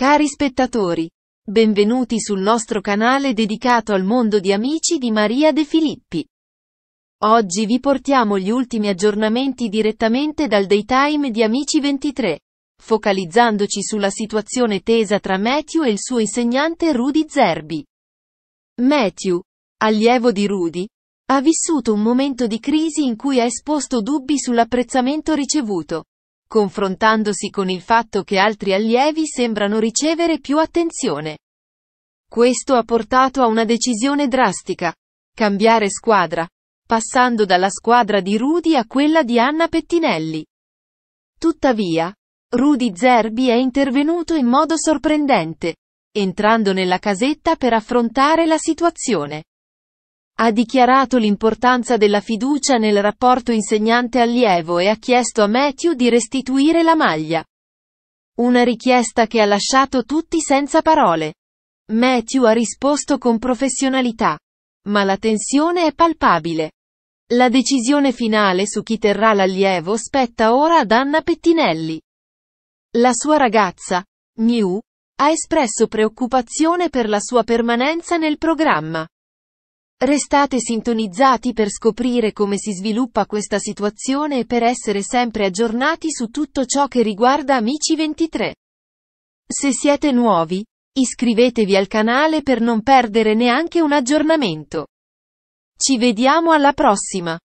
Cari spettatori, benvenuti sul nostro canale dedicato al mondo di amici di Maria De Filippi. Oggi vi portiamo gli ultimi aggiornamenti direttamente dal daytime di Amici 23, focalizzandoci sulla situazione tesa tra Matthew e il suo insegnante Rudy Zerbi. Matthew, allievo di Rudy, ha vissuto un momento di crisi in cui ha esposto dubbi sull'apprezzamento ricevuto confrontandosi con il fatto che altri allievi sembrano ricevere più attenzione. Questo ha portato a una decisione drastica. Cambiare squadra. Passando dalla squadra di Rudy a quella di Anna Pettinelli. Tuttavia, Rudy Zerbi è intervenuto in modo sorprendente, entrando nella casetta per affrontare la situazione. Ha dichiarato l'importanza della fiducia nel rapporto insegnante-allievo e ha chiesto a Matthew di restituire la maglia. Una richiesta che ha lasciato tutti senza parole. Matthew ha risposto con professionalità. Ma la tensione è palpabile. La decisione finale su chi terrà l'allievo spetta ora ad Anna Pettinelli. La sua ragazza, New, ha espresso preoccupazione per la sua permanenza nel programma. Restate sintonizzati per scoprire come si sviluppa questa situazione e per essere sempre aggiornati su tutto ciò che riguarda Amici 23. Se siete nuovi, iscrivetevi al canale per non perdere neanche un aggiornamento. Ci vediamo alla prossima!